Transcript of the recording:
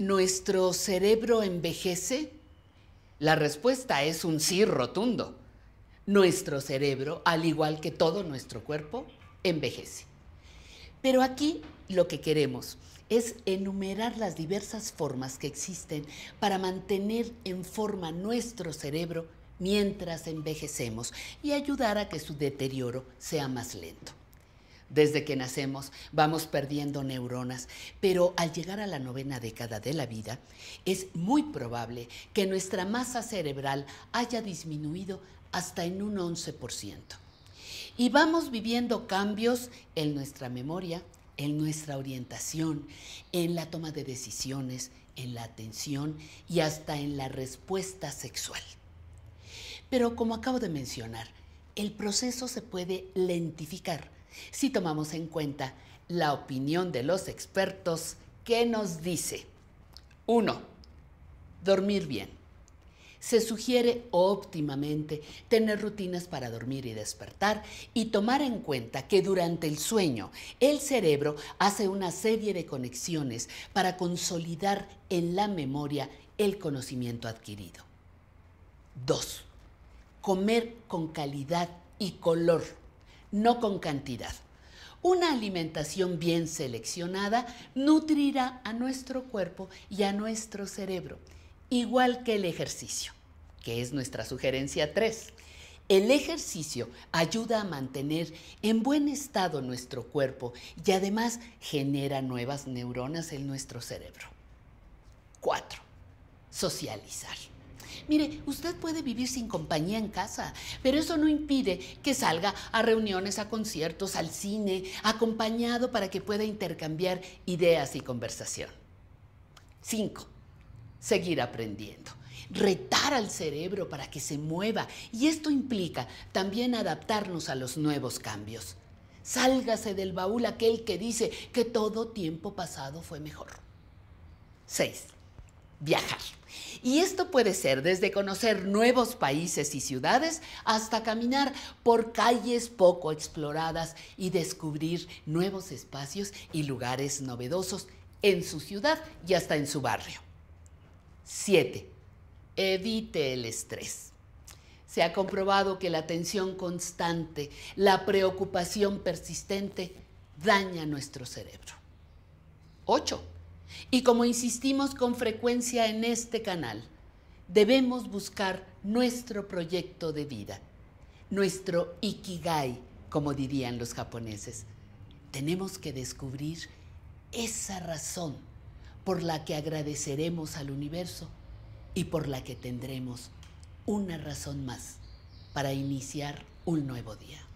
¿Nuestro cerebro envejece? La respuesta es un sí rotundo. Nuestro cerebro, al igual que todo nuestro cuerpo, envejece. Pero aquí lo que queremos es enumerar las diversas formas que existen para mantener en forma nuestro cerebro mientras envejecemos y ayudar a que su deterioro sea más lento desde que nacemos, vamos perdiendo neuronas, pero al llegar a la novena década de la vida, es muy probable que nuestra masa cerebral haya disminuido hasta en un 11%. Y vamos viviendo cambios en nuestra memoria, en nuestra orientación, en la toma de decisiones, en la atención y hasta en la respuesta sexual. Pero como acabo de mencionar, el proceso se puede lentificar si tomamos en cuenta la opinión de los expertos ¿qué nos dice 1. Dormir bien. Se sugiere óptimamente tener rutinas para dormir y despertar y tomar en cuenta que durante el sueño el cerebro hace una serie de conexiones para consolidar en la memoria el conocimiento adquirido. 2. Comer con calidad y color no con cantidad. Una alimentación bien seleccionada nutrirá a nuestro cuerpo y a nuestro cerebro, igual que el ejercicio, que es nuestra sugerencia 3. El ejercicio ayuda a mantener en buen estado nuestro cuerpo y además genera nuevas neuronas en nuestro cerebro. 4. Socializar. Mire, usted puede vivir sin compañía en casa, pero eso no impide que salga a reuniones, a conciertos, al cine, acompañado para que pueda intercambiar ideas y conversación. Cinco. Seguir aprendiendo retar al cerebro para que se mueva y esto implica también adaptarnos a los nuevos cambios. Sálgase del baúl aquel que dice que todo tiempo pasado fue mejor. 6 viajar. Y esto puede ser desde conocer nuevos países y ciudades hasta caminar por calles poco exploradas y descubrir nuevos espacios y lugares novedosos en su ciudad y hasta en su barrio. 7. Evite el estrés. Se ha comprobado que la tensión constante, la preocupación persistente, daña nuestro cerebro. 8 y como insistimos con frecuencia en este canal, debemos buscar nuestro proyecto de vida, nuestro ikigai, como dirían los japoneses. Tenemos que descubrir esa razón por la que agradeceremos al universo y por la que tendremos una razón más para iniciar un nuevo día.